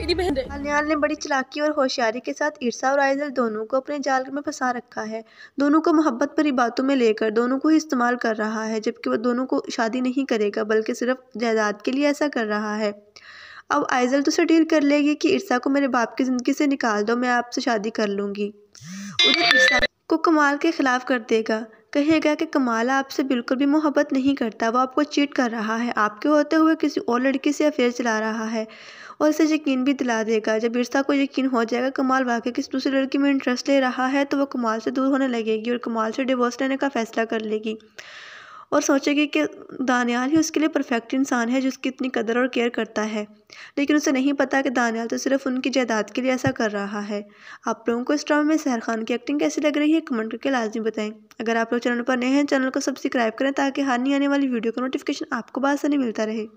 मेरी बहन ने बड़ी चलाकी और होशियारी के साथ ईर्षा और आयजल दोनों को अपने जाल में फंसा रखा है दोनों को मोहब्बत भरी बातों में लेकर दोनों को ही इस्तेमाल कर रहा है जबकि वह दोनों को शादी नहीं करेगा बल्कि सिर्फ जायदाद के लिए ऐसा कर रहा है अब आयजल तो उसे डील कर लेगी कि ईर्षा को मेरे बाप की ज़िंदगी से निकाल दो मैं आपसे शादी कर लूँगी उधर ईर्सा को कमाल के ख़िलाफ़ कर देगा कहेगा कि कमाल आपसे बिल्कुल भी मोहब्बत नहीं करता वो आपको चीट कर रहा है आपके होते हुए किसी और लड़की से अफेयर चला रहा है और इसे यकीन भी दिला देगा जब इर्सा को यकीन हो जाएगा कमाल वाकई किसी दूसरी लड़की में इंटरेस्ट ले रहा है तो वो कमाल से दूर होने लगेगी और कमाल से डिवोर्स लेने का फ़ैसला कर लेगी और सोचेगी कि दानियाल ही उसके लिए परफेक्ट इंसान है जो उसकी इतनी कदर और केयर करता है लेकिन उसे नहीं पता कि दानियाल तो सिर्फ उनकी जायदाद के लिए ऐसा कर रहा है आप लोगों को इस ड्रामे में सहर खान की एक्टिंग कैसी लग रही है कमेंट करके लाजमी बताएं अगर आप लोग चैनल पर नए हैं चैनल को सब्सक्राइब करें ताकि हार नहीं आने वाली वीडियो का नोटिफिकेशन आपको बासानी मिलता रहे